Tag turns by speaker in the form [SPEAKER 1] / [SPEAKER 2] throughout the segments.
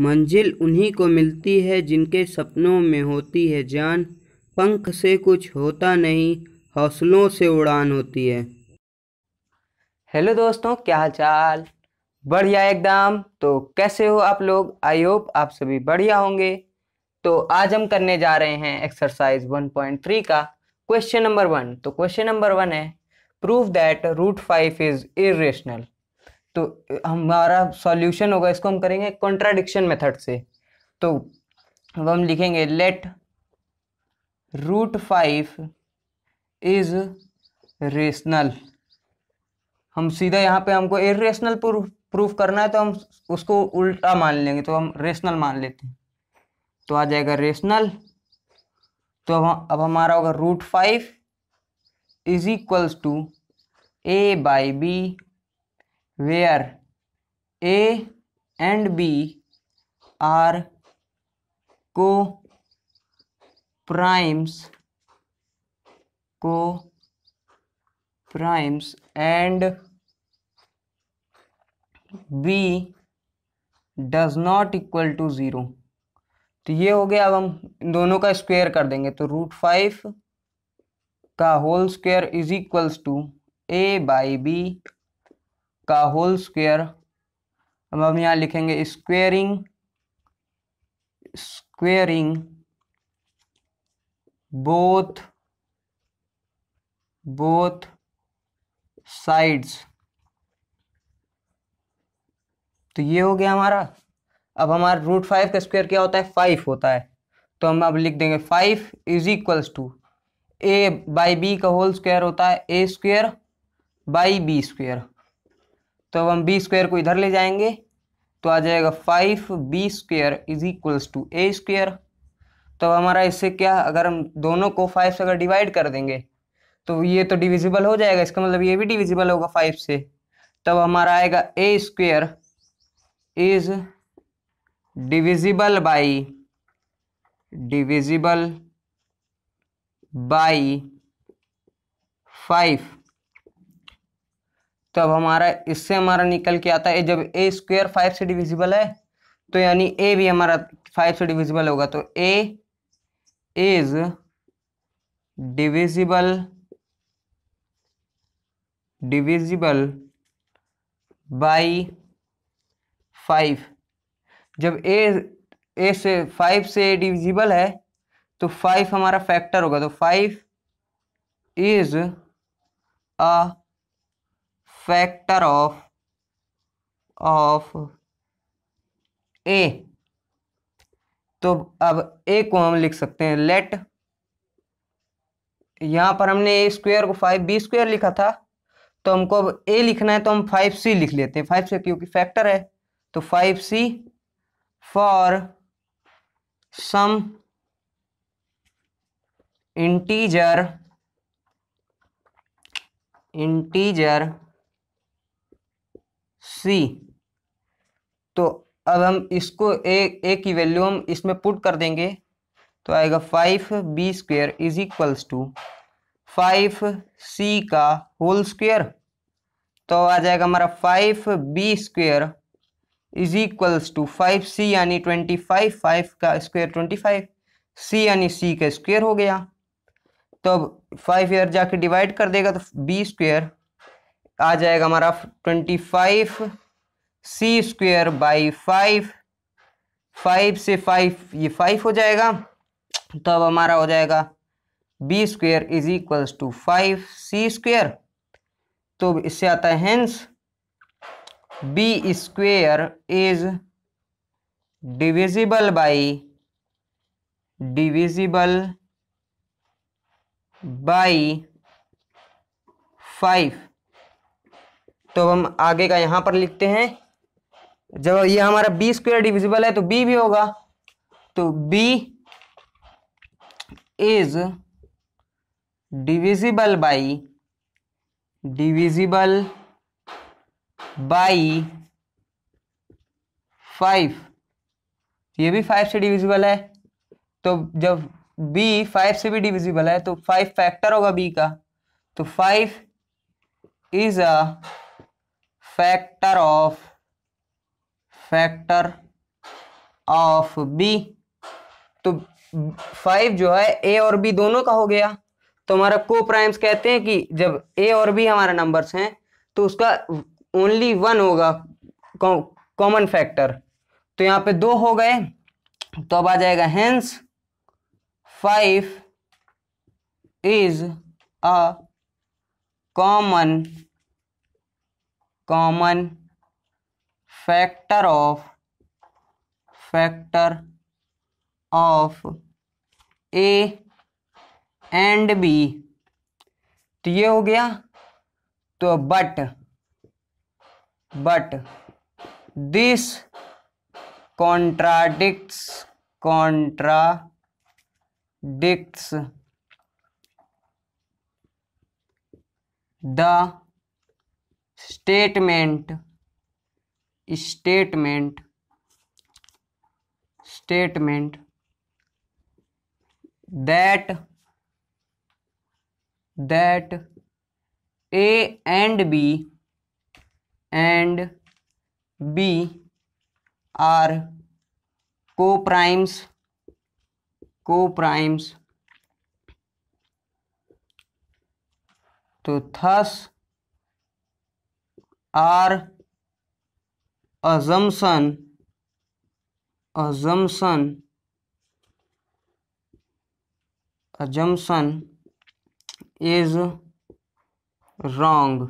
[SPEAKER 1] मंजिल उन्हीं को मिलती है जिनके सपनों में होती है जान पंख से कुछ होता नहीं हौसलों से उड़ान होती है हेलो दोस्तों क्या हाल चाल बढ़िया एकदम तो कैसे हो आप लोग आई होप आप सभी बढ़िया होंगे तो आज हम करने जा रहे हैं एक्सरसाइज 1.3 का क्वेश्चन नंबर वन तो क्वेश्चन नंबर वन है prove that root five is irrational तो हमारा सॉल्यूशन होगा इसको हम करेंगे कॉन्ट्राडिक्शन मेथड से तो अब हम लिखेंगे let root five is rational हम सीधा यहाँ पे हमको इ रेशनल प्रूफ करना है तो हम उसको उल्टा मान लेंगे तो हम रेशनल मान लेते हैं तो आ जाएगा रेशनल तो अब अब हमारा होगा root five is equals to A by B where A and B are coprimes coprimes and B does not equal to zero तो ये हो गया अब हम इन दोनों का स्क्वायर कर देंगे तो रूट फाइव का whole square is equals to A by B का होल स्क्वेयर अब हम यहाँ लिखेंगे squaring squaring both both sides तो ये हो गया हमारा अब हमारा रूट फाइव का स्क्वायर क्या होता है फाइव होता है तो हम अब लिख देंगे five is equals to A by B का होल स्क्वायर होता है A square by B square तो अब हम बी स्क्वेयर को इधर ले जाएंगे तो आ जाएगा five B square is equals to A square तो हमारा इससे क्या अगर हम दोनों को फाइव से अगर डिवाइड कर देंगे तो ये तो डिविजिबल हो जाएगा इसका मतलब ये भी डिविजिबल होगा फाइव से तब हमारा आएगा A square is divisible by divisible by five तो अब हमारा इससे हमारा निकल के आता है जब ए स्क्वेयर फाइव से डिविजिबल है तो यानी ए भी हमारा फाइव से डिविजिबल होगा तो A is divisible divisible by five जब ए ए से फाइव से डिविजिबल है तो फाइव हमारा फैक्टर होगा तो five is a factor of of A तो अब ए को हम लिख सकते हैं लेट यहां पर हमने ए स्क्वेयर को फाइव बी स्क्वेयर लिखा था तो हमको अब ए लिखना है तो हम फाइव सी लिख लेते हैं फाइव सी क्योंकि फैक्टर है तो five C for some integer integer C तो अब हम इसको ए ए की वैल्यू हम इसमें पुट कर देंगे तो आएगा five B square is equals to five C का होल स्क्वेयर तो आ जाएगा हमारा five B square is equals to five C यानी ट्वेंटी फाइव फाइव का स्क्वेयर ट्वेंटी फाइव सी यानी सी का स्क्वेयर हो गया तो अब फाइव ईयर जाके डिवाइड कर देगा तो बी स्क्वेयर आ जाएगा हमारा twenty five C square by five five से फाइव ये फाइव हो जाएगा तो अब हमारा हो जाएगा B square is equals to five C square तो इससे आता है hence B square is divisible by divisible by five तो हम आगे का यहाँ पर लिखते हैं जब ये हमारा बी स्क्वेयर डिविजिबल है तो बी भी होगा तो B is divisible by divisible by five ये भी फाइव से डिविजिबल है तो जब बी फाइव से भी डिविजिबल है तो फाइव फैक्टर होगा बी का तो five is a factor of factor of B तो फाइव जो है ए और बी दोनों का हो गया तो हमारा को प्राइम्स कहते हैं कि जब ए और बी हमारे नंबर्स हैं तो उसका ओनली वन होगा कॉमन फैक्टर तो यहाँ पे दो हो गए तो अब आ जाएगा hence five is a common common factor of factor of A and B तो ये हो गया तो but but this contradicts contradicts the statement statement statement that that A and B and B are coprimes coprimes तो thus our assumption assumption assumption is wrong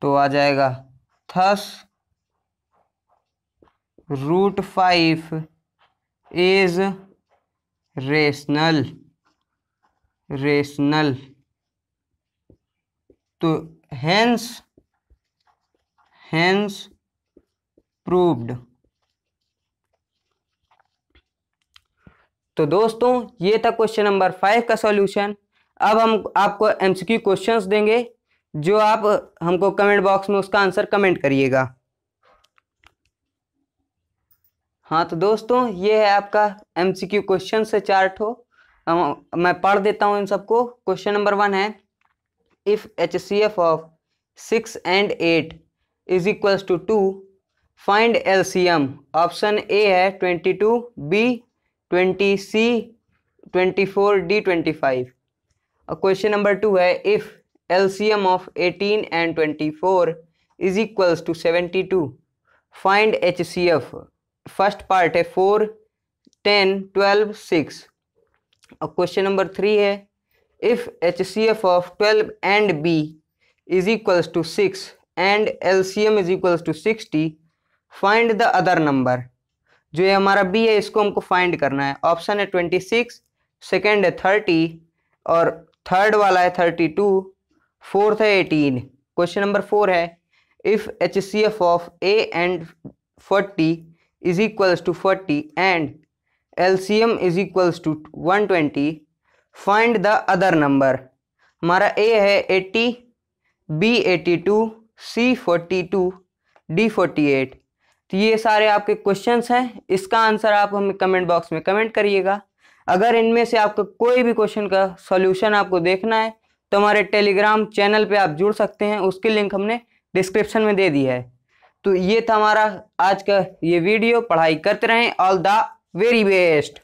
[SPEAKER 1] तो आ जाएगा thus root five is rational rational तो hence hence proved तो दोस्तों ये था question number five का सॉल्यूशन अब हम आपको एमसीक्यू क्वेश्चंस देंगे जो आप हमको कमेंट बॉक्स में उसका आंसर कमेंट करिएगा हाँ तो दोस्तों ये है आपका एमसीक्यू क्वेश्चन से चार्ट हो मैं पढ़ देता हूँ इन सबको क्वेश्चन नंबर वन है if HCF of 6 and 8 is equals to 2 find LCM option A है twenty two B twenty C twenty four D twenty five और क्वेश्चन नंबर टू है if LCM of eighteen and twenty four is equals to seventy two find H C F first part है four ten twelve six और question number three है if HCF of 12 and B is equals to 6 and LCM is equals to 60 find the other number जो ये हमारा B है इसको हमको find करना है ऑप्शन है 26 सेकेंड है 30 और थर्ड वाला है 32 फोर्थ है 18 क्वेश्चन नंबर फोर है if H C F of A and 40 is equals to 40 and L C M is equals to 120 find the other number हमारा ए है eighty B eighty two C forty two D forty eight तो ये सारे आपके question हैं इसका answer आप हमें कमेंट बॉक्स में कमेंट करिएगा अगर इनमें से आपका कोई भी क्वेश्चन का सॉल्यूशन आपको देखना है तो हमारे टेलीग्राम चैनल पे आप जुड़ सकते हैं उसकी लिंक हमने डिस्क्रिप्शन में दे दी है तो ये था हमारा आज का ये वीडियो पढ़ाई करते रहें ऑल द वेरी बेस्ट